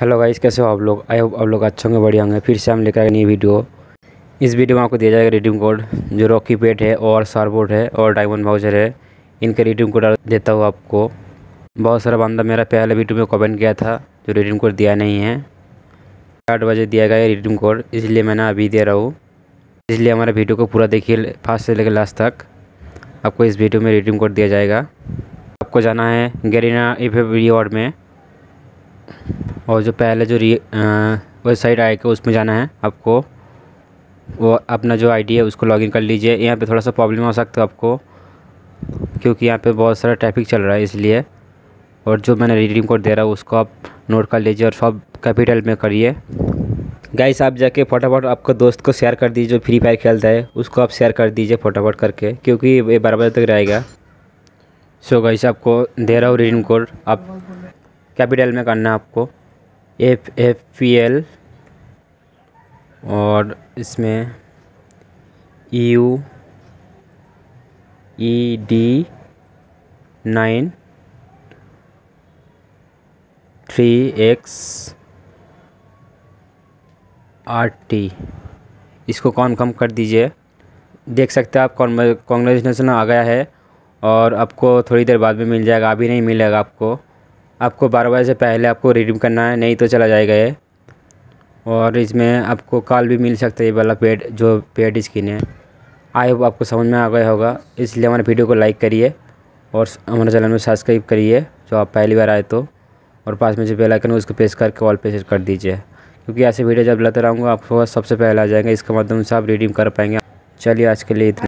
hello guys कैसे हो आप लोग आई होप आप लोग अच्छे होंगे बढ़िया होंगे फिर से हम लेकर आए नई वीडियो इस वीडियो में आपको दिया जाएगा रिडीम कोड जो रॉकी पेट है और सारबोर्ड है और डायमंड बाउजर है इनका रिडीम कोड देता हूँ आपको बहुत सारा बंदा मेरा पहले वीडियो में कमेंट किया था जो रिडीम कोड दिया नहीं है आठ बजे दिया गया रिडीम कोड इसलिए मैंने अभी दे रहा हूँ इसलिए हमारा वीडियो को पूरा देखिए फास्ट से लेकर लास्ट तक आपको इस वीडियो में रिडीम कोड दिया जाएगा आपको जाना है गरीना इफ रिवॉर्ड में और जो पहले जो वेबसाइट आएगा उसमें जाना है आपको वो अपना जो आईडी है उसको लॉगिन कर लीजिए यहाँ पे थोड़ा सा प्रॉब्लम हो सकता है आपको क्योंकि यहाँ पे बहुत सारा ट्रैफिक चल रहा है इसलिए और जो मैंने रिडीम कोड दे रहा हूँ उसको आप नोट कर लीजिए और सब कैपिटल में करिए गाइस आप जाके फटाफट आपको दोस्त को शेयर कर दीजिए जो फ्री फायर खेलता है उसको आप शेयर कर दीजिए फटाफट करके क्योंकि ये बजे तक रहेगा सो so गाइस आपको दे रहा हूँ रिडीम कोड आप कैपिटल में करना है आपको एफ एफ पी एल और इसमें U E D nine three X R T इसको कौन कम कर दीजिए देख सकते हैं आप कॉन्ग्रेचुलेसन आ गया है और आपको थोड़ी देर बाद में मिल जाएगा अभी नहीं मिलेगा आपको आपको बारह बजे से पहले आपको रिडीम करना है नहीं तो चला जाएगा ये और इसमें आपको कॉल भी मिल सकता है ये वाला पेड जो पेड स्किन है आई होप आपको समझ में आ गया होगा इसलिए हमारे वीडियो को लाइक करिए और हमारे चैनल में सब्सक्राइब करिए जो आप पहली बार आए तो और पास में जो बेल आइकन उसको प्रेस करके ऑल पे कर दीजिए क्योंकि ऐसे वीडियो जब लाते रहूँगा आपको सबसे पहले आ जाएंगे इसके माध्यम से आप रिडीम कर पाएंगे चलिए आज के लिए इतना